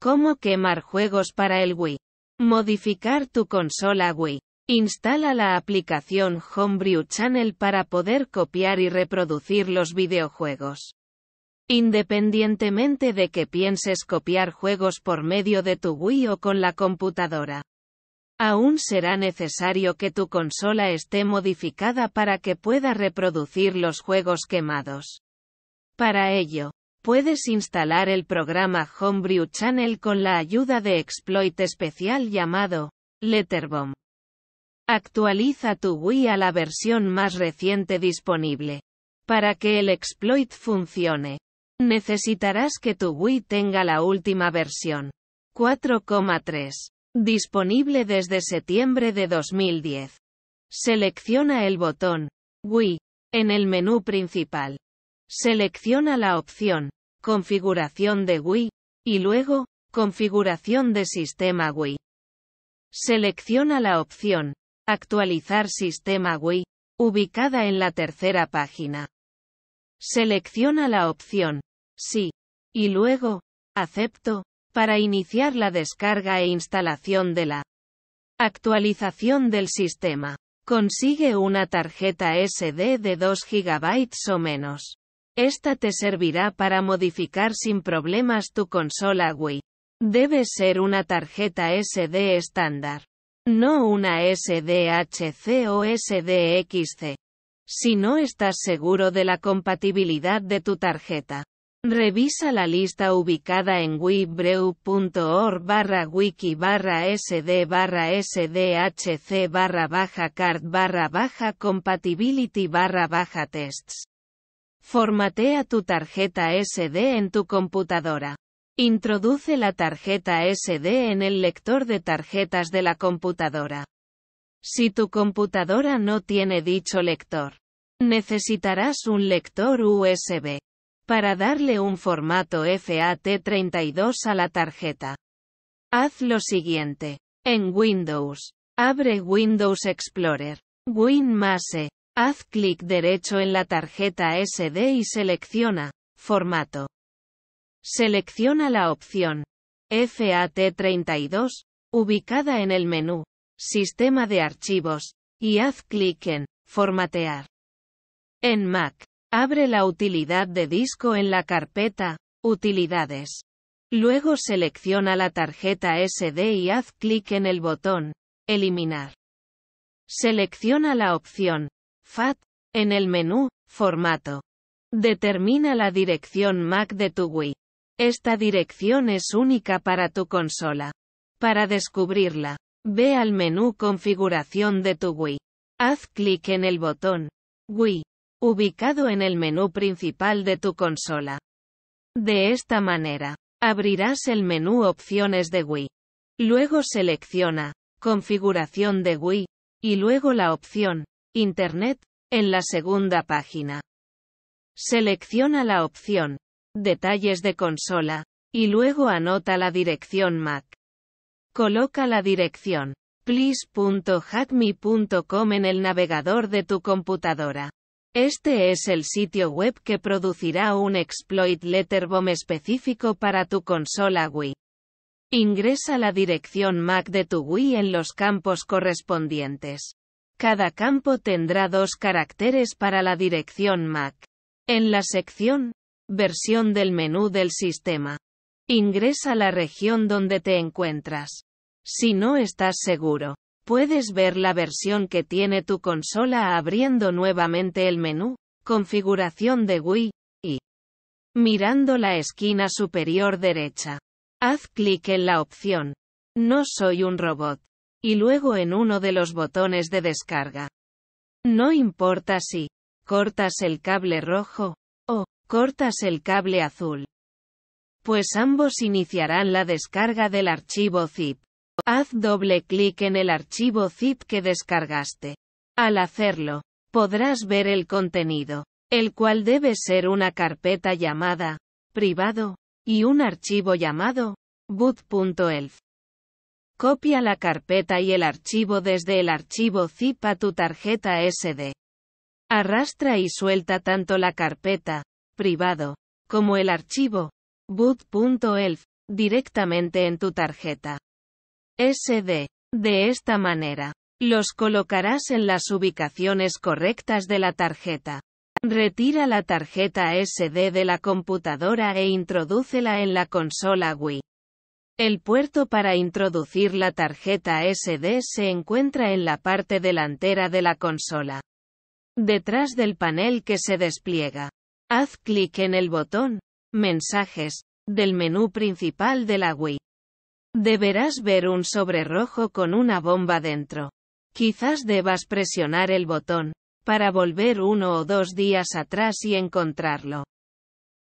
Cómo quemar juegos para el Wii. Modificar tu consola Wii. Instala la aplicación Homebrew Channel para poder copiar y reproducir los videojuegos. Independientemente de que pienses copiar juegos por medio de tu Wii o con la computadora. Aún será necesario que tu consola esté modificada para que pueda reproducir los juegos quemados. Para ello, Puedes instalar el programa Homebrew Channel con la ayuda de exploit especial llamado Letterbomb. Actualiza tu Wii a la versión más reciente disponible. Para que el exploit funcione, necesitarás que tu Wii tenga la última versión 4,3, disponible desde septiembre de 2010. Selecciona el botón Wii en el menú principal. Selecciona la opción Configuración de Wii y luego Configuración de sistema Wii. Selecciona la opción Actualizar sistema Wii, ubicada en la tercera página. Selecciona la opción Sí y luego Acepto para iniciar la descarga e instalación de la actualización del sistema. Consigue una tarjeta SD de 2 GB o menos. Esta te servirá para modificar sin problemas tu consola Wii. Debe ser una tarjeta SD estándar. No una SDHC o SDXC. Si no estás seguro de la compatibilidad de tu tarjeta, revisa la lista ubicada en wibreu.org barra wiki barra sd barra sdhc barra baja card barra baja compatibility barra baja tests. Formatea tu tarjeta SD en tu computadora. Introduce la tarjeta SD en el lector de tarjetas de la computadora. Si tu computadora no tiene dicho lector, necesitarás un lector USB para darle un formato FAT32 a la tarjeta. Haz lo siguiente. En Windows, abre Windows Explorer, WinMase, Haz clic derecho en la tarjeta SD y selecciona Formato. Selecciona la opción FAT32, ubicada en el menú Sistema de archivos, y haz clic en Formatear. En Mac, abre la utilidad de disco en la carpeta Utilidades. Luego selecciona la tarjeta SD y haz clic en el botón Eliminar. Selecciona la opción FAT, en el menú, Formato. Determina la dirección MAC de tu Wii. Esta dirección es única para tu consola. Para descubrirla, ve al menú Configuración de tu Wii. Haz clic en el botón Wii, ubicado en el menú principal de tu consola. De esta manera, abrirás el menú Opciones de Wii. Luego selecciona Configuración de Wii, y luego la opción Internet, en la segunda página. Selecciona la opción Detalles de consola, y luego anota la dirección MAC. Coloca la dirección please.hackme.com en el navegador de tu computadora. Este es el sitio web que producirá un exploit letterbomb específico para tu consola Wii. Ingresa la dirección MAC de tu Wii en los campos correspondientes. Cada campo tendrá dos caracteres para la dirección MAC. En la sección Versión del menú del sistema. Ingresa la región donde te encuentras. Si no estás seguro, puedes ver la versión que tiene tu consola abriendo nuevamente el menú Configuración de Wii y mirando la esquina superior derecha. Haz clic en la opción No soy un robot y luego en uno de los botones de descarga. No importa si cortas el cable rojo o cortas el cable azul. Pues ambos iniciarán la descarga del archivo zip. Haz doble clic en el archivo zip que descargaste. Al hacerlo, podrás ver el contenido, el cual debe ser una carpeta llamada privado y un archivo llamado boot.elf. Copia la carpeta y el archivo desde el archivo zip a tu tarjeta SD. Arrastra y suelta tanto la carpeta, privado, como el archivo, boot.elf, directamente en tu tarjeta SD. De esta manera, los colocarás en las ubicaciones correctas de la tarjeta. Retira la tarjeta SD de la computadora e introdúcela en la consola Wii. El puerto para introducir la tarjeta SD se encuentra en la parte delantera de la consola. Detrás del panel que se despliega. Haz clic en el botón Mensajes del menú principal de la Wii. Deberás ver un sobre rojo con una bomba dentro. Quizás debas presionar el botón para volver uno o dos días atrás y encontrarlo.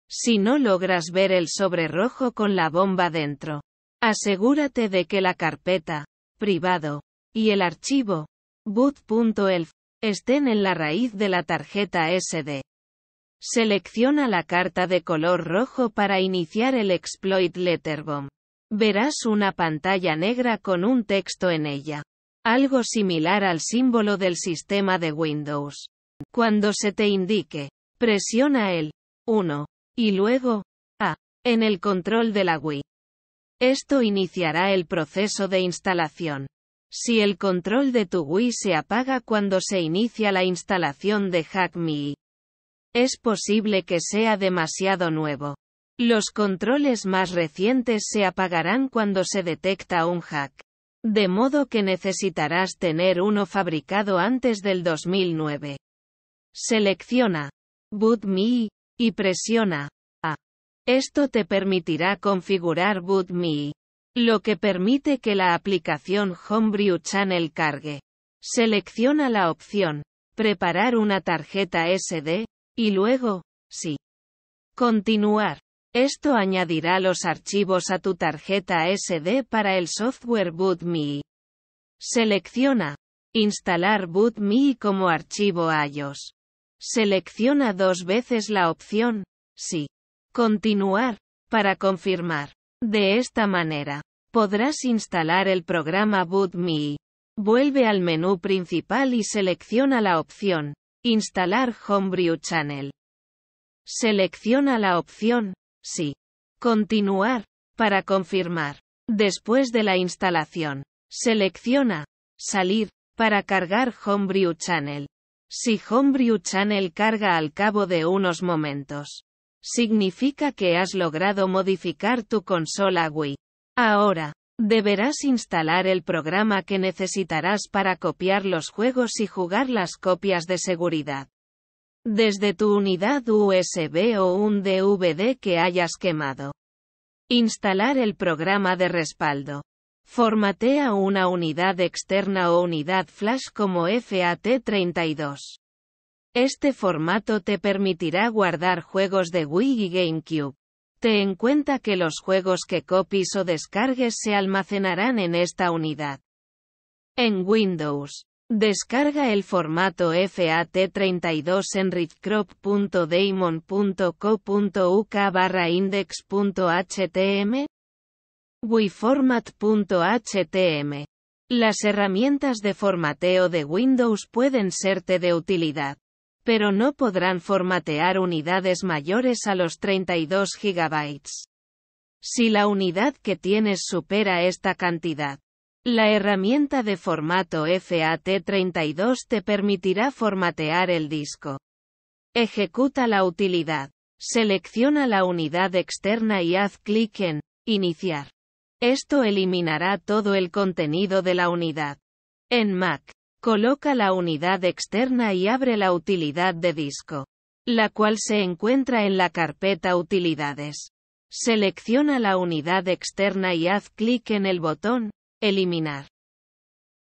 Si no logras ver el sobre rojo con la bomba dentro, Asegúrate de que la carpeta, privado, y el archivo, boot.elf, estén en la raíz de la tarjeta SD. Selecciona la carta de color rojo para iniciar el exploit Letterbomb. Verás una pantalla negra con un texto en ella. Algo similar al símbolo del sistema de Windows. Cuando se te indique, presiona el 1 y luego A en el control de la Wii. Esto iniciará el proceso de instalación. Si el control de tu Wii se apaga cuando se inicia la instalación de HackMe, es posible que sea demasiado nuevo. Los controles más recientes se apagarán cuando se detecta un hack. De modo que necesitarás tener uno fabricado antes del 2009. Selecciona Boot.me. y presiona esto te permitirá configurar BootMe, lo que permite que la aplicación Homebrew Channel cargue. Selecciona la opción Preparar una tarjeta SD, y luego, sí. Continuar. Esto añadirá los archivos a tu tarjeta SD para el software BootMe. Selecciona Instalar BootMe como archivo iOS. Selecciona dos veces la opción Sí. Continuar. Para confirmar. De esta manera, podrás instalar el programa BootMe. Vuelve al menú principal y selecciona la opción Instalar Homebrew Channel. Selecciona la opción Sí. Continuar. Para confirmar. Después de la instalación, selecciona Salir para cargar Homebrew Channel. Si Homebrew Channel carga al cabo de unos momentos, Significa que has logrado modificar tu consola Wii. Ahora, deberás instalar el programa que necesitarás para copiar los juegos y jugar las copias de seguridad. Desde tu unidad USB o un DVD que hayas quemado. Instalar el programa de respaldo. Formatea una unidad externa o unidad flash como FAT32. Este formato te permitirá guardar juegos de Wii y GameCube. Ten en cuenta que los juegos que copies o descargues se almacenarán en esta unidad. En Windows, descarga el formato FAT32 en richcrop.daemon.co.uk barra index.htm, WiiFormat.htm. Las herramientas de formateo de Windows pueden serte de utilidad pero no podrán formatear unidades mayores a los 32 GB. Si la unidad que tienes supera esta cantidad, la herramienta de formato FAT32 te permitirá formatear el disco. Ejecuta la utilidad. Selecciona la unidad externa y haz clic en Iniciar. Esto eliminará todo el contenido de la unidad. En Mac, Coloca la unidad externa y abre la utilidad de disco, la cual se encuentra en la carpeta Utilidades. Selecciona la unidad externa y haz clic en el botón Eliminar.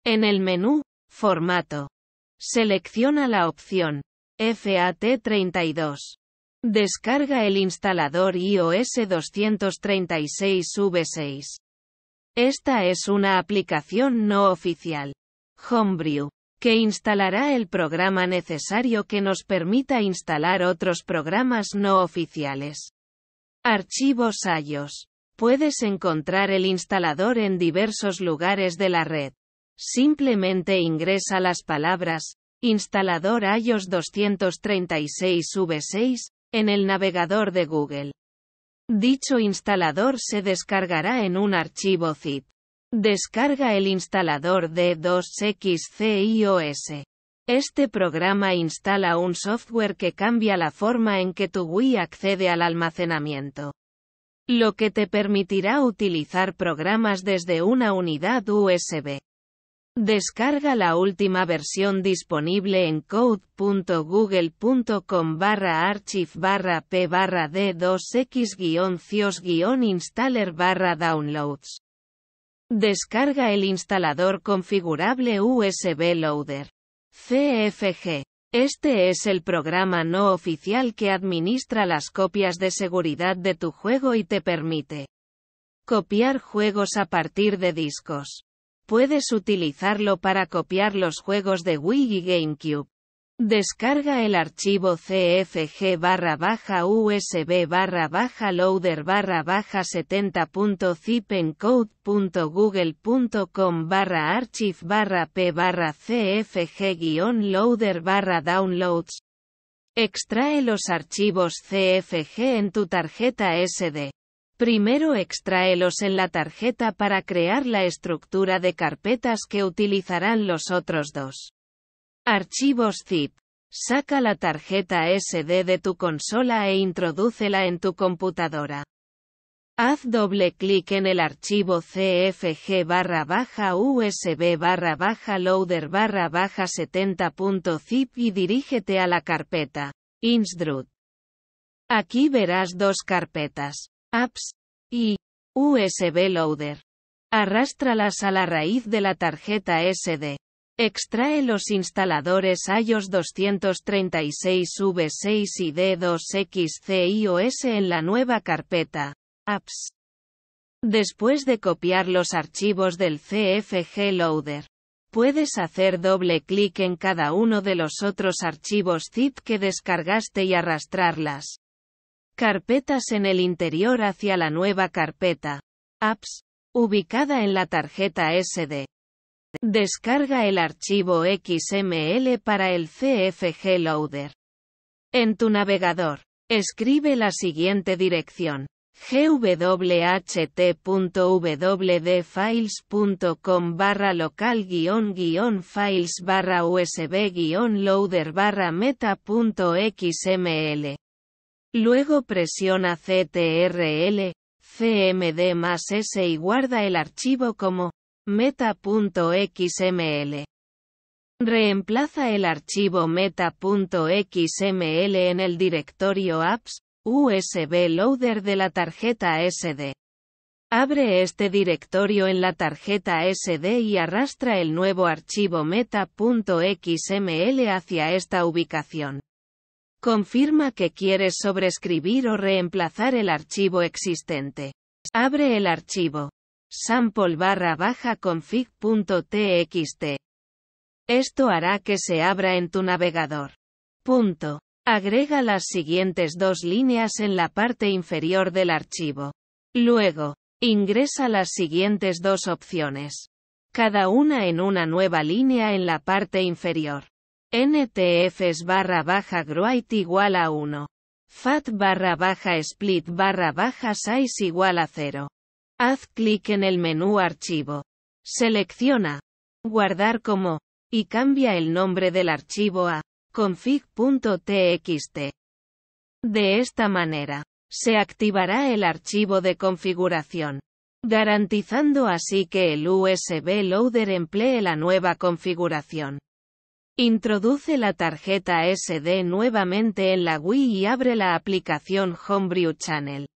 En el menú Formato. Selecciona la opción FAT32. Descarga el instalador iOS 236V6. Esta es una aplicación no oficial. Homebrew, que instalará el programa necesario que nos permita instalar otros programas no oficiales. Archivos IOS. Puedes encontrar el instalador en diversos lugares de la red. Simplemente ingresa las palabras instalador iOS 236 V6 en el navegador de Google. Dicho instalador se descargará en un archivo zip. Descarga el instalador de 2XCIOS. Este programa instala un software que cambia la forma en que tu Wii accede al almacenamiento. Lo que te permitirá utilizar programas desde una unidad USB. Descarga la última versión disponible en code.google.com barra archive barra p barra d2x-cios-installer barra downloads. Descarga el instalador configurable USB Loader. CFG. Este es el programa no oficial que administra las copias de seguridad de tu juego y te permite copiar juegos a partir de discos. Puedes utilizarlo para copiar los juegos de Wii y GameCube. Descarga el archivo cfg barra baja usb barra baja loader barra baja 70.zipencode.google.com barra archive barra p barra cfg loader downloads. Extrae los archivos cfg en tu tarjeta SD. Primero extraelos en la tarjeta para crear la estructura de carpetas que utilizarán los otros dos. Archivos zip. Saca la tarjeta SD de tu consola e introdúcela en tu computadora. Haz doble clic en el archivo CFG barra baja USB barra baja loader barra baja 70.zip y dirígete a la carpeta. Insdrut. Aquí verás dos carpetas. Apps. Y. USB loader. Arrástralas a la raíz de la tarjeta SD. Extrae los instaladores iOS 236V6 y D2XCIOS en la nueva carpeta Apps. Después de copiar los archivos del CFG Loader, puedes hacer doble clic en cada uno de los otros archivos zip que descargaste y arrastrarlas carpetas en el interior hacia la nueva carpeta Apps, ubicada en la tarjeta SD. Descarga el archivo XML para el CFG Loader. En tu navegador, escribe la siguiente dirección gwht.wdfiles.com barra local files barra usb guión loader barra meta.xml. Luego presiona CTRL, CMD más S y guarda el archivo como meta.xml. Reemplaza el archivo meta.xml en el directorio apps, USB loader de la tarjeta SD. Abre este directorio en la tarjeta SD y arrastra el nuevo archivo meta.xml hacia esta ubicación. Confirma que quieres sobrescribir o reemplazar el archivo existente. Abre el archivo sample barra Esto hará que se abra en tu navegador. Punto. Agrega las siguientes dos líneas en la parte inferior del archivo. Luego, ingresa las siguientes dos opciones. Cada una en una nueva línea en la parte inferior. NTFs barra baja Gruite igual a 1. FAT barra baja split barra baja size igual a 0. Haz clic en el menú Archivo. Selecciona Guardar como y cambia el nombre del archivo a config.txt. De esta manera, se activará el archivo de configuración, garantizando así que el USB Loader emplee la nueva configuración. Introduce la tarjeta SD nuevamente en la Wii y abre la aplicación Homebrew Channel.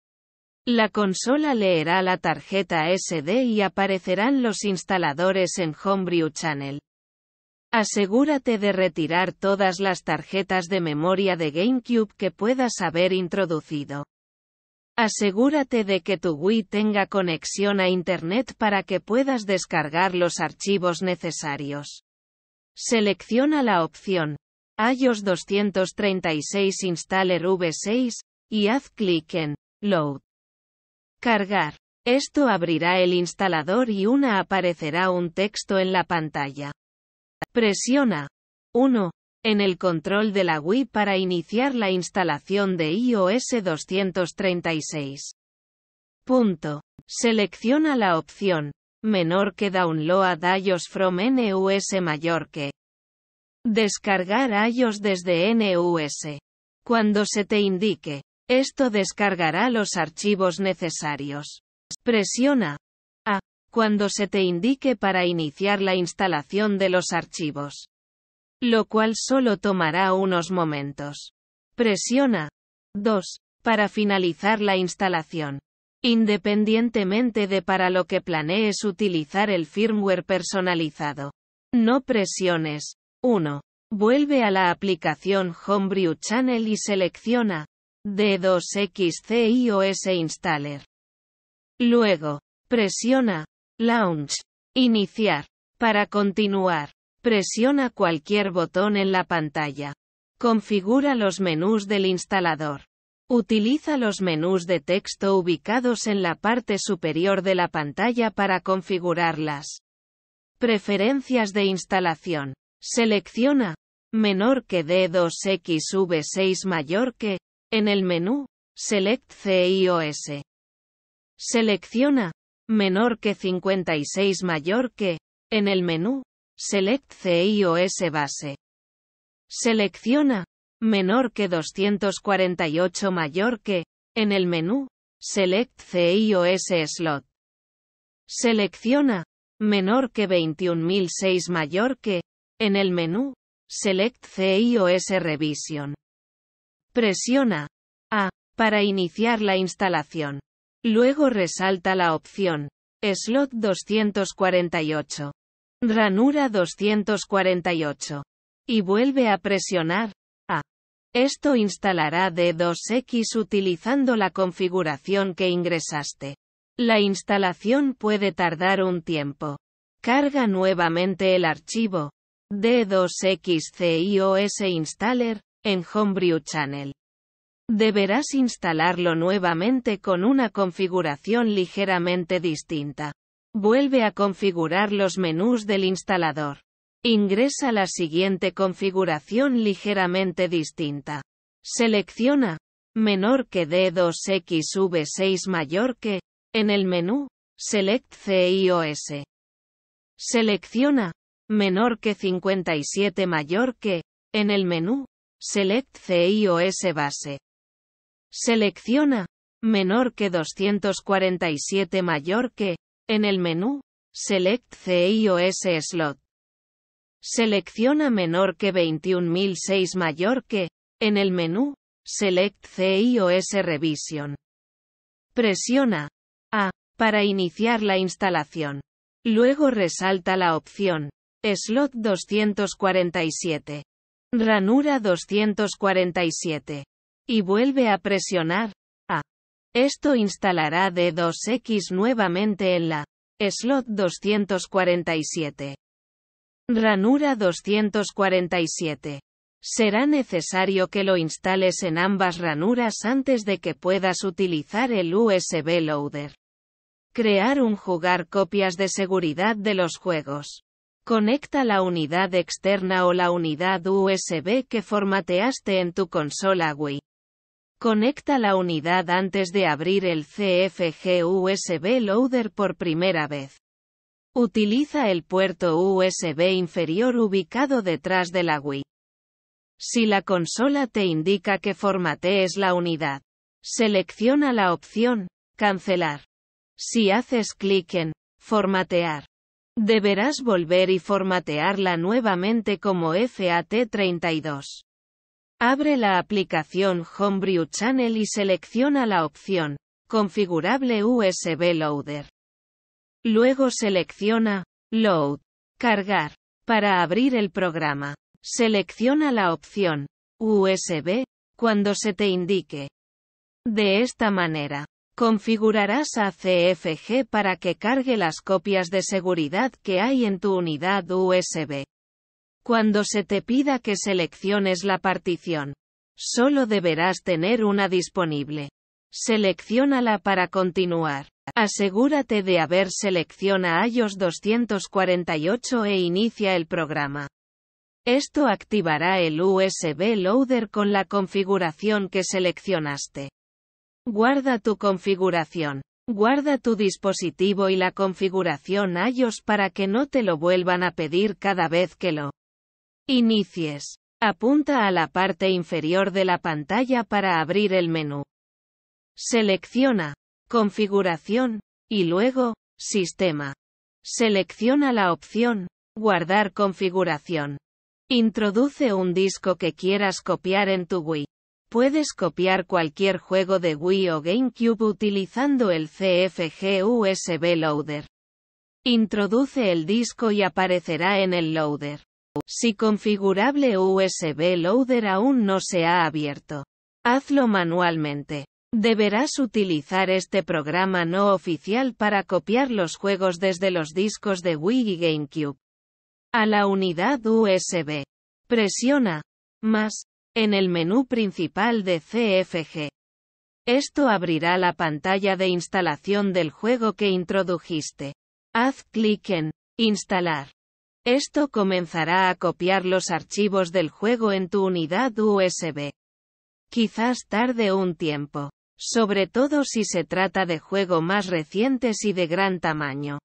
La consola leerá la tarjeta SD y aparecerán los instaladores en Homebrew Channel. Asegúrate de retirar todas las tarjetas de memoria de GameCube que puedas haber introducido. Asegúrate de que tu Wii tenga conexión a Internet para que puedas descargar los archivos necesarios. Selecciona la opción iOS 236 Installer V6 y haz clic en Load. Cargar. Esto abrirá el instalador y una aparecerá un texto en la pantalla. Presiona 1 en el control de la Wii para iniciar la instalación de iOS 236. Punto. Selecciona la opción menor que download iOS from NUS mayor que descargar iOS desde NUS. Cuando se te indique esto descargará los archivos necesarios. Presiona A cuando se te indique para iniciar la instalación de los archivos. Lo cual solo tomará unos momentos. Presiona 2 para finalizar la instalación. Independientemente de para lo que planees utilizar el firmware personalizado. No presiones 1. Vuelve a la aplicación Homebrew Channel y selecciona d 2xcios installer. Luego, presiona Launch. Iniciar. Para continuar, presiona cualquier botón en la pantalla. Configura los menús del instalador. Utiliza los menús de texto ubicados en la parte superior de la pantalla para configurarlas. Preferencias de instalación. Selecciona menor que D2XV6 mayor que en el menú, Select CIOS. Selecciona, menor que 56 mayor que, en el menú, Select CIOS base. Selecciona, menor que 248 mayor que, en el menú, Select CIOS slot. Selecciona, menor que 21006 mayor que, en el menú, Select CIOS Revision. Presiona A para iniciar la instalación. Luego resalta la opción Slot 248. Ranura 248. Y vuelve a presionar A. Esto instalará D2X utilizando la configuración que ingresaste. La instalación puede tardar un tiempo. Carga nuevamente el archivo D2XCIOS Installer en Homebrew Channel. Deberás instalarlo nuevamente con una configuración ligeramente distinta. Vuelve a configurar los menús del instalador. Ingresa la siguiente configuración ligeramente distinta. Selecciona menor que D2XV6 mayor que en el menú Select CIOS. Selecciona menor que 57 mayor que en el menú Select CIOS base. Selecciona menor que 247 mayor que en el menú Select CIOS slot. Selecciona menor que 21006 mayor que en el menú Select CIOS Revision. Presiona A para iniciar la instalación. Luego resalta la opción Slot 247. Ranura 247. Y vuelve a presionar. A. Esto instalará D2X nuevamente en la slot 247. Ranura 247. Será necesario que lo instales en ambas ranuras antes de que puedas utilizar el USB Loader. Crear un jugar copias de seguridad de los juegos. Conecta la unidad externa o la unidad USB que formateaste en tu consola Wii. Conecta la unidad antes de abrir el CFG USB Loader por primera vez. Utiliza el puerto USB inferior ubicado detrás de la Wii. Si la consola te indica que formatees la unidad, selecciona la opción Cancelar. Si haces clic en Formatear, Deberás volver y formatearla nuevamente como FAT32. Abre la aplicación Homebrew Channel y selecciona la opción Configurable USB Loader. Luego selecciona Load, Cargar, para abrir el programa. Selecciona la opción USB cuando se te indique. De esta manera, Configurarás a CFG para que cargue las copias de seguridad que hay en tu unidad USB. Cuando se te pida que selecciones la partición, solo deberás tener una disponible. Seleccionala para continuar. Asegúrate de haber seleccionado iOS 248 e inicia el programa. Esto activará el USB Loader con la configuración que seleccionaste. Guarda tu configuración. Guarda tu dispositivo y la configuración iOS para que no te lo vuelvan a pedir cada vez que lo inicies. Apunta a la parte inferior de la pantalla para abrir el menú. Selecciona Configuración y luego Sistema. Selecciona la opción Guardar configuración. Introduce un disco que quieras copiar en tu Wii. Puedes copiar cualquier juego de Wii o GameCube utilizando el CFG USB Loader. Introduce el disco y aparecerá en el loader. Si configurable USB Loader aún no se ha abierto, hazlo manualmente. Deberás utilizar este programa no oficial para copiar los juegos desde los discos de Wii y GameCube a la unidad USB. Presiona más en el menú principal de CFG. Esto abrirá la pantalla de instalación del juego que introdujiste. Haz clic en Instalar. Esto comenzará a copiar los archivos del juego en tu unidad USB. Quizás tarde un tiempo, sobre todo si se trata de juego más recientes y de gran tamaño.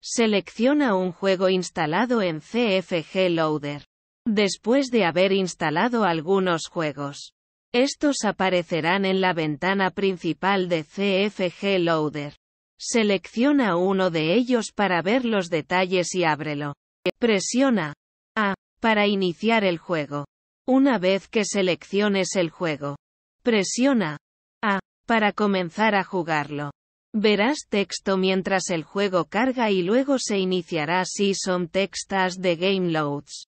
Selecciona un juego instalado en CFG Loader. Después de haber instalado algunos juegos, estos aparecerán en la ventana principal de CFG Loader. Selecciona uno de ellos para ver los detalles y ábrelo. Presiona A para iniciar el juego. Una vez que selecciones el juego, presiona A para comenzar a jugarlo. Verás texto mientras el juego carga y luego se iniciará Season son textas de Game Loads.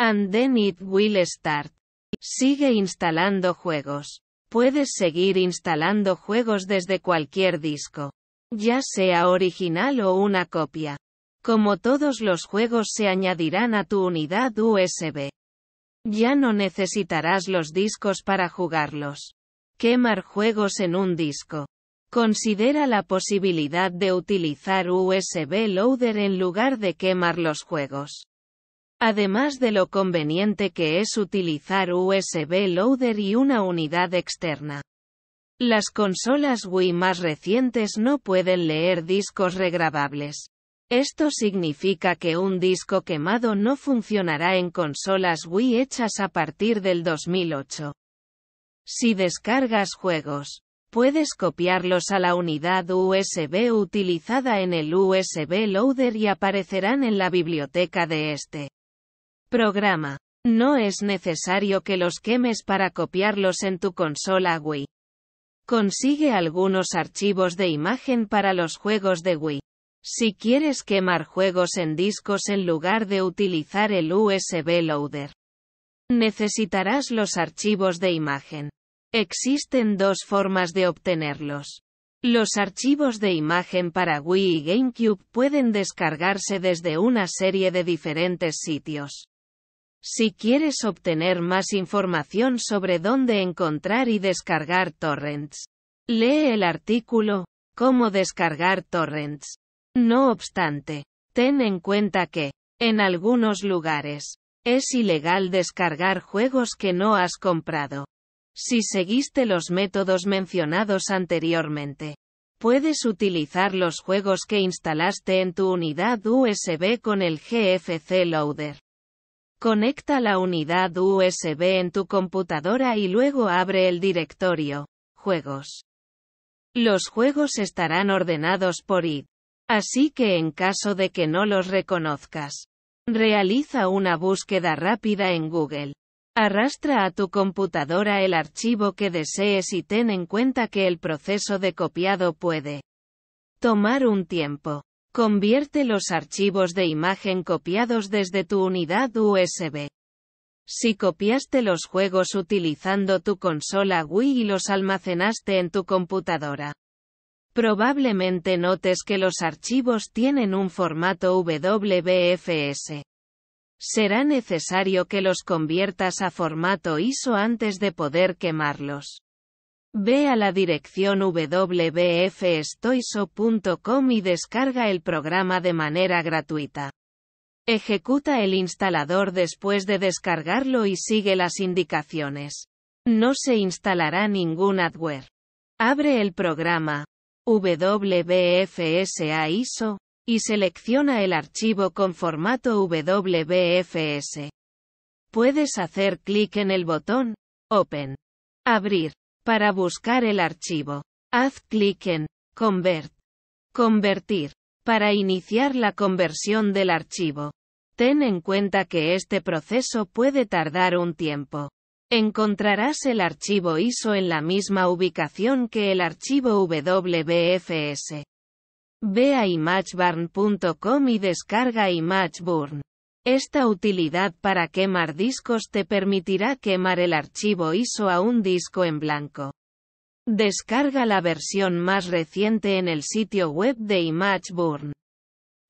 And then it will start. Sigue instalando juegos. Puedes seguir instalando juegos desde cualquier disco. Ya sea original o una copia. Como todos los juegos se añadirán a tu unidad USB. Ya no necesitarás los discos para jugarlos. Quemar juegos en un disco. Considera la posibilidad de utilizar USB Loader en lugar de quemar los juegos. Además de lo conveniente que es utilizar USB Loader y una unidad externa. Las consolas Wii más recientes no pueden leer discos regrabables. Esto significa que un disco quemado no funcionará en consolas Wii hechas a partir del 2008. Si descargas juegos, puedes copiarlos a la unidad USB utilizada en el USB Loader y aparecerán en la biblioteca de este. Programa. No es necesario que los quemes para copiarlos en tu consola Wii. Consigue algunos archivos de imagen para los juegos de Wii. Si quieres quemar juegos en discos en lugar de utilizar el USB Loader, necesitarás los archivos de imagen. Existen dos formas de obtenerlos. Los archivos de imagen para Wii y GameCube pueden descargarse desde una serie de diferentes sitios. Si quieres obtener más información sobre dónde encontrar y descargar torrents, lee el artículo Cómo descargar torrents. No obstante, ten en cuenta que, en algunos lugares, es ilegal descargar juegos que no has comprado. Si seguiste los métodos mencionados anteriormente, puedes utilizar los juegos que instalaste en tu unidad USB con el GFC Loader. Conecta la unidad USB en tu computadora y luego abre el directorio, Juegos. Los juegos estarán ordenados por ID. Así que en caso de que no los reconozcas, realiza una búsqueda rápida en Google. Arrastra a tu computadora el archivo que desees y ten en cuenta que el proceso de copiado puede tomar un tiempo. Convierte los archivos de imagen copiados desde tu unidad USB. Si copiaste los juegos utilizando tu consola Wii y los almacenaste en tu computadora, probablemente notes que los archivos tienen un formato WBFS. Será necesario que los conviertas a formato ISO antes de poder quemarlos. Ve a la dirección www.stoiso.com y descarga el programa de manera gratuita. Ejecuta el instalador después de descargarlo y sigue las indicaciones. No se instalará ningún adware. Abre el programa WFSA ISO y selecciona el archivo con formato WFS. Puedes hacer clic en el botón Open. Abrir. Para buscar el archivo, haz clic en Convert. Convertir. Para iniciar la conversión del archivo. Ten en cuenta que este proceso puede tardar un tiempo. Encontrarás el archivo ISO en la misma ubicación que el archivo WBFS. Ve a imageburn.com y descarga ImageBurn. Esta utilidad para quemar discos te permitirá quemar el archivo ISO a un disco en blanco. Descarga la versión más reciente en el sitio web de ImageBurn.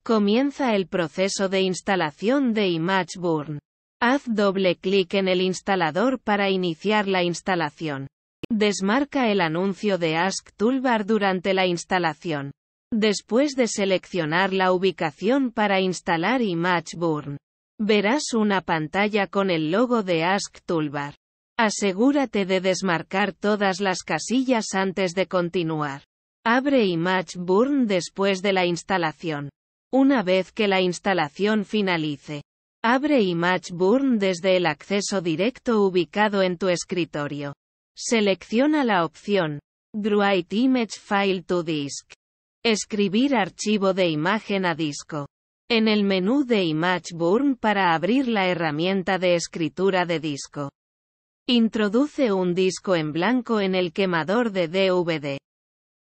Comienza el proceso de instalación de ImageBurn. Haz doble clic en el instalador para iniciar la instalación. Desmarca el anuncio de Ask Toolbar durante la instalación. Después de seleccionar la ubicación para instalar ImageBurn, Verás una pantalla con el logo de Ask Toolbar. Asegúrate de desmarcar todas las casillas antes de continuar. Abre Image Burn después de la instalación. Una vez que la instalación finalice, abre ImageBurn desde el acceso directo ubicado en tu escritorio. Selecciona la opción Write Image File to Disk. Escribir archivo de imagen a disco en el menú de ImageBurn para abrir la herramienta de escritura de disco. Introduce un disco en blanco en el quemador de DVD.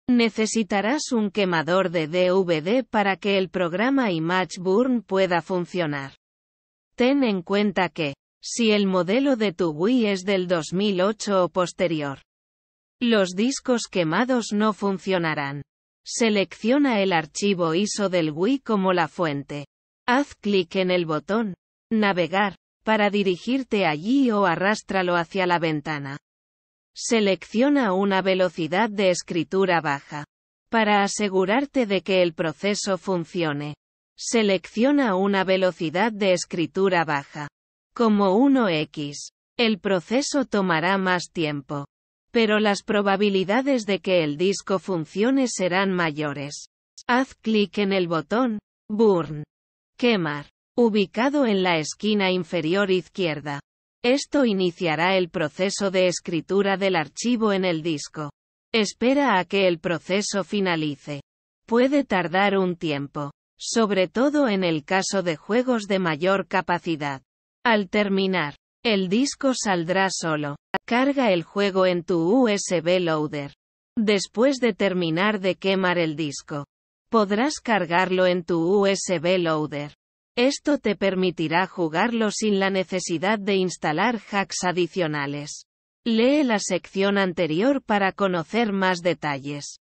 Necesitarás un quemador de DVD para que el programa ImageBurn pueda funcionar. Ten en cuenta que, si el modelo de tu Wii es del 2008 o posterior, los discos quemados no funcionarán. Selecciona el archivo ISO del Wii como la fuente. Haz clic en el botón Navegar para dirigirte allí o arrástralo hacia la ventana. Selecciona una velocidad de escritura baja. Para asegurarte de que el proceso funcione, selecciona una velocidad de escritura baja. Como 1x. El proceso tomará más tiempo pero las probabilidades de que el disco funcione serán mayores. Haz clic en el botón Burn. Quemar. Ubicado en la esquina inferior izquierda. Esto iniciará el proceso de escritura del archivo en el disco. Espera a que el proceso finalice. Puede tardar un tiempo, sobre todo en el caso de juegos de mayor capacidad. Al terminar, el disco saldrá solo. Carga el juego en tu USB loader. Después de terminar de quemar el disco, podrás cargarlo en tu USB loader. Esto te permitirá jugarlo sin la necesidad de instalar hacks adicionales. Lee la sección anterior para conocer más detalles.